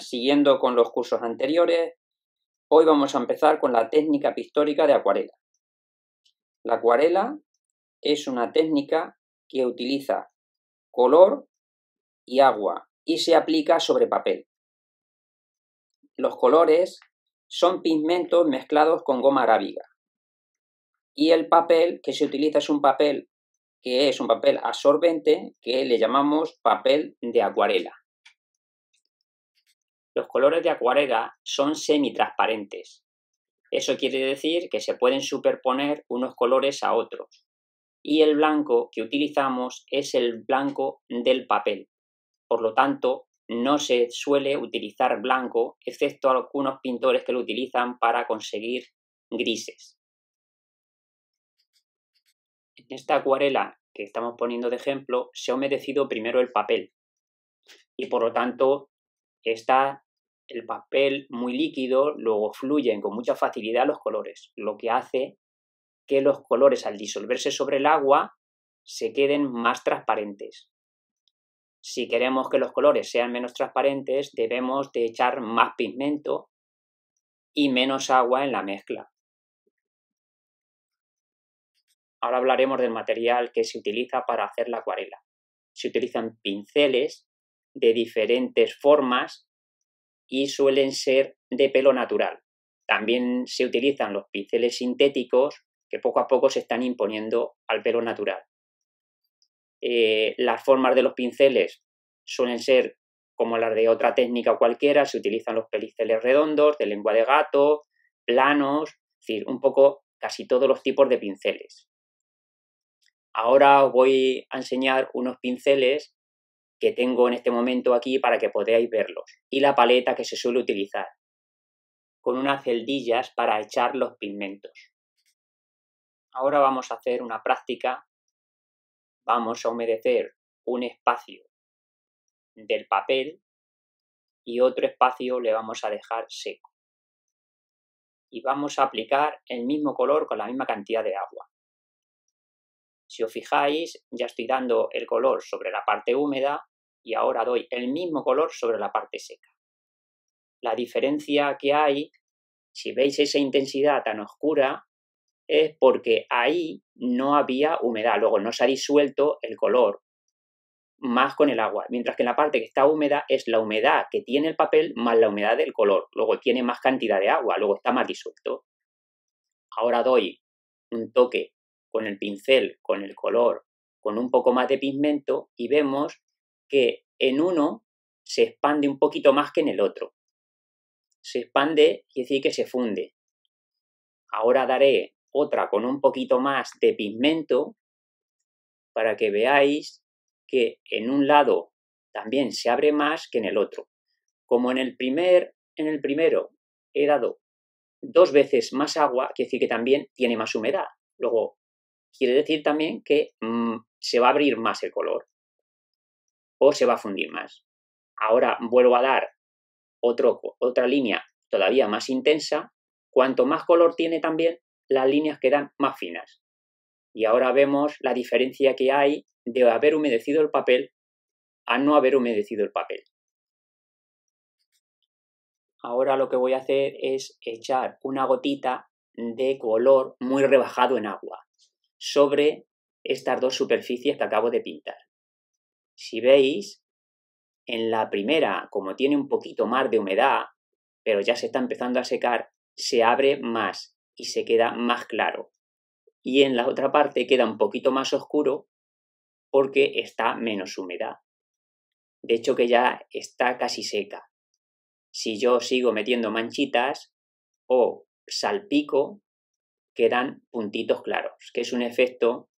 siguiendo con los cursos anteriores, hoy vamos a empezar con la técnica pictórica de acuarela. La acuarela es una técnica que utiliza color y agua y se aplica sobre papel. Los colores son pigmentos mezclados con goma arábiga. Y el papel que se utiliza es un papel que es un papel absorbente que le llamamos papel de acuarela. Los colores de acuarela son semitransparentes. Eso quiere decir que se pueden superponer unos colores a otros. Y el blanco que utilizamos es el blanco del papel. Por lo tanto, no se suele utilizar blanco, excepto algunos pintores que lo utilizan para conseguir grises. En esta acuarela que estamos poniendo de ejemplo, se ha humedecido primero el papel y por lo tanto está el papel muy líquido, luego fluyen con mucha facilidad los colores, lo que hace que los colores al disolverse sobre el agua se queden más transparentes. Si queremos que los colores sean menos transparentes, debemos de echar más pigmento y menos agua en la mezcla. Ahora hablaremos del material que se utiliza para hacer la acuarela. Se utilizan pinceles de diferentes formas y suelen ser de pelo natural. También se utilizan los pinceles sintéticos que poco a poco se están imponiendo al pelo natural. Eh, las formas de los pinceles suelen ser como las de otra técnica cualquiera, se utilizan los pinceles redondos, de lengua de gato, planos, es decir, un poco casi todos los tipos de pinceles. Ahora os voy a enseñar unos pinceles que tengo en este momento aquí para que podáis verlos y la paleta que se suele utilizar con unas celdillas para echar los pigmentos. Ahora vamos a hacer una práctica. Vamos a humedecer un espacio del papel y otro espacio le vamos a dejar seco. Y vamos a aplicar el mismo color con la misma cantidad de agua. Si os fijáis, ya estoy dando el color sobre la parte húmeda y ahora doy el mismo color sobre la parte seca. La diferencia que hay, si veis esa intensidad tan oscura, es porque ahí no había humedad, luego no se ha disuelto el color más con el agua, mientras que en la parte que está húmeda es la humedad que tiene el papel más la humedad del color, luego tiene más cantidad de agua, luego está más disuelto. Ahora doy un toque con el pincel, con el color, con un poco más de pigmento y vemos que en uno se expande un poquito más que en el otro. Se expande quiere decir que se funde. Ahora daré otra con un poquito más de pigmento para que veáis que en un lado también se abre más que en el otro. Como en el, primer, en el primero he dado dos veces más agua, quiere decir que también tiene más humedad. Luego quiere decir también que mm, se va a abrir más el color o se va a fundir más. Ahora vuelvo a dar otra línea todavía más intensa. Cuanto más color tiene también, las líneas quedan más finas. Y ahora vemos la diferencia que hay de haber humedecido el papel a no haber humedecido el papel. Ahora lo que voy a hacer es echar una gotita de color muy rebajado en agua sobre estas dos superficies que acabo de pintar. Si veis, en la primera, como tiene un poquito más de humedad, pero ya se está empezando a secar, se abre más y se queda más claro. Y en la otra parte queda un poquito más oscuro porque está menos humedad. De hecho que ya está casi seca. Si yo sigo metiendo manchitas o salpico, quedan puntitos claros, que es un efecto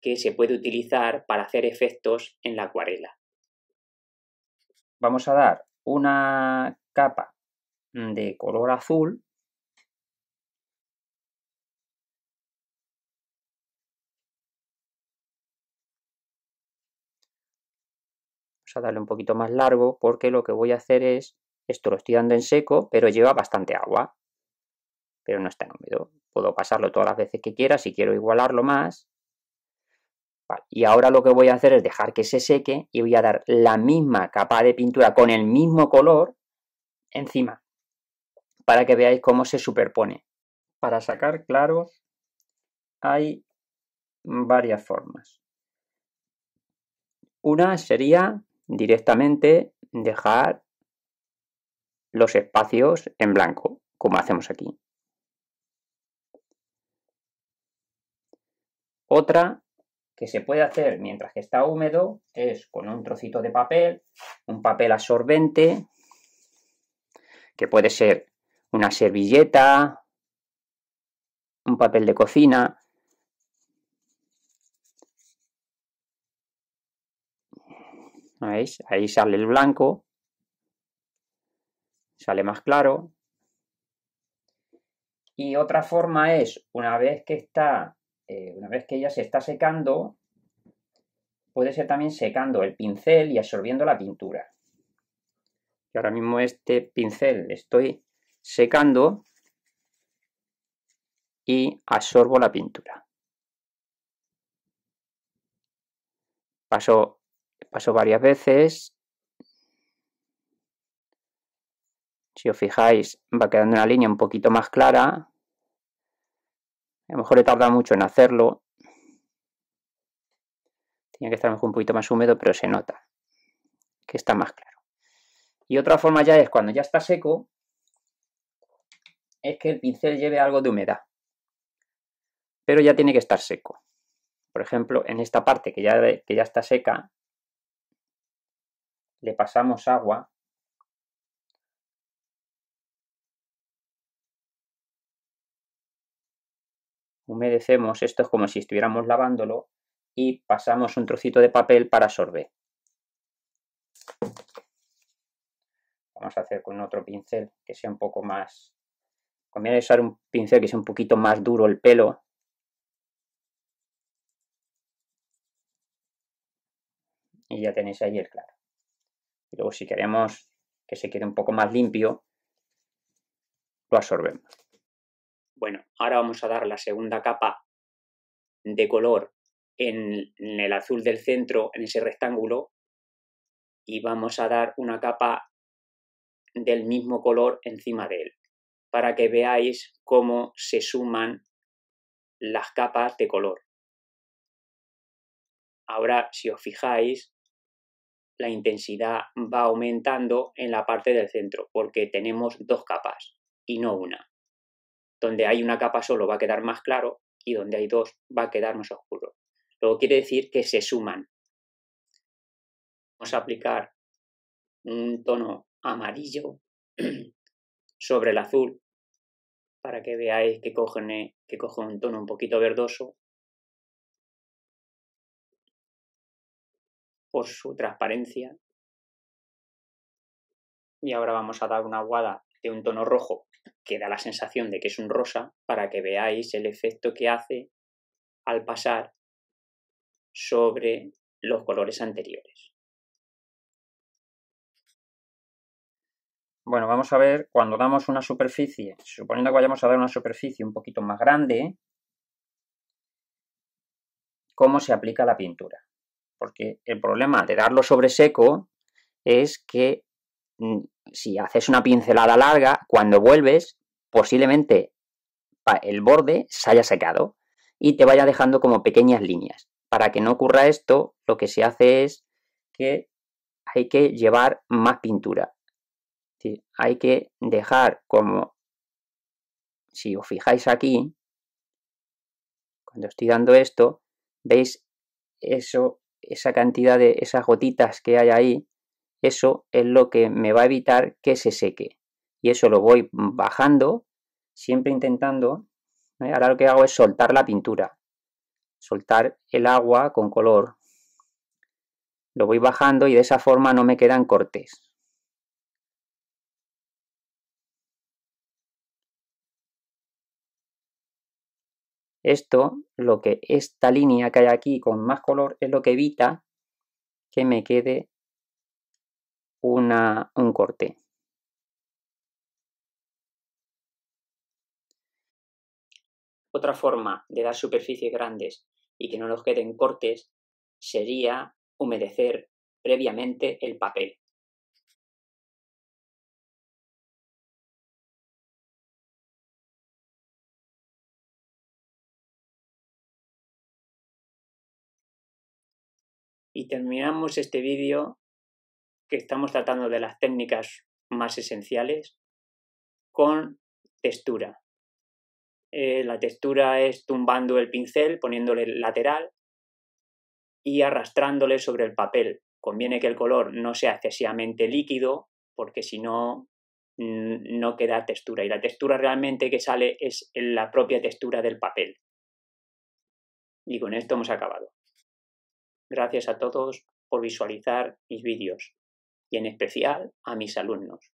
que se puede utilizar para hacer efectos en la acuarela. Vamos a dar una capa de color azul Vamos a darle un poquito más largo porque lo que voy a hacer es, esto lo estoy dando en seco, pero lleva bastante agua pero no está en húmedo. Puedo pasarlo todas las veces que quiera, si quiero igualarlo más. Y ahora lo que voy a hacer es dejar que se seque y voy a dar la misma capa de pintura con el mismo color encima, para que veáis cómo se superpone. Para sacar claros hay varias formas. Una sería directamente dejar los espacios en blanco, como hacemos aquí. Otra que se puede hacer mientras que está húmedo es con un trocito de papel, un papel absorbente, que puede ser una servilleta, un papel de cocina. ¿Veis? Ahí sale el blanco, sale más claro. Y otra forma es, una vez que está eh, una vez que ya se está secando, puede ser también secando el pincel y absorbiendo la pintura. Y ahora mismo este pincel estoy secando y absorbo la pintura. Paso, paso varias veces. Si os fijáis, va quedando una línea un poquito más clara, a lo mejor le tarda mucho en hacerlo. Tiene que estar un poquito más húmedo, pero se nota que está más claro. Y otra forma ya es cuando ya está seco, es que el pincel lleve algo de humedad. Pero ya tiene que estar seco. Por ejemplo, en esta parte que ya, que ya está seca, le pasamos agua humedecemos, esto es como si estuviéramos lavándolo, y pasamos un trocito de papel para absorber. Vamos a hacer con otro pincel que sea un poco más... Conviene usar un pincel que sea un poquito más duro el pelo. Y ya tenéis ahí el claro. Y luego si queremos que se quede un poco más limpio, lo absorbemos. Bueno, ahora vamos a dar la segunda capa de color en, el azul del centro, en ese rectángulo, y vamos a dar una capa del mismo color encima de él, para que veáis cómo se suman las capas de color. Ahora, si os fijáis, la intensidad va aumentando en la parte del centro, porque tenemos dos capas y no una. Donde hay una capa solo va a quedar más claro y donde hay dos va a quedar más oscuro. Luego quiere decir que se suman. Vamos a aplicar un tono amarillo sobre el azul para que veáis que coge, que coge un tono un poquito verdoso por su transparencia. Y ahora vamos a dar una aguada de un tono rojo que da la sensación de que es un rosa para que veáis el efecto que hace al pasar sobre los colores anteriores. Bueno, vamos a ver cuando damos una superficie, suponiendo que vayamos a dar una superficie un poquito más grande, cómo se aplica la pintura. Porque el problema de darlo sobre seco es que Mm, si haces una pincelada larga, cuando vuelves, posiblemente el borde se haya secado y te vaya dejando como pequeñas líneas. Para que no ocurra esto, lo que se hace es que hay que llevar más pintura. hay que dejar como, si os fijáis aquí, cuando estoy dando esto, veis eso, esa cantidad de esas gotitas que hay ahí, eso es lo que me va a evitar que se seque. Y eso lo voy bajando, siempre intentando. Ahora lo que hago es soltar la pintura, soltar el agua con color. Lo voy bajando y de esa forma no me quedan cortes. Esto, lo que esta línea que hay aquí con más color es lo que evita que me quede una, un corte. Otra forma de dar superficies grandes y que no nos queden cortes sería humedecer previamente el papel. Y terminamos este vídeo que estamos tratando de las técnicas más esenciales con textura. Eh, la textura es tumbando el pincel, poniéndole lateral y arrastrándole sobre el papel. Conviene que el color no sea excesivamente líquido porque si no, no queda textura. Y la textura realmente que sale es la propia textura del papel. Y con esto hemos acabado. Gracias a todos por visualizar mis vídeos y en especial a mis alumnos.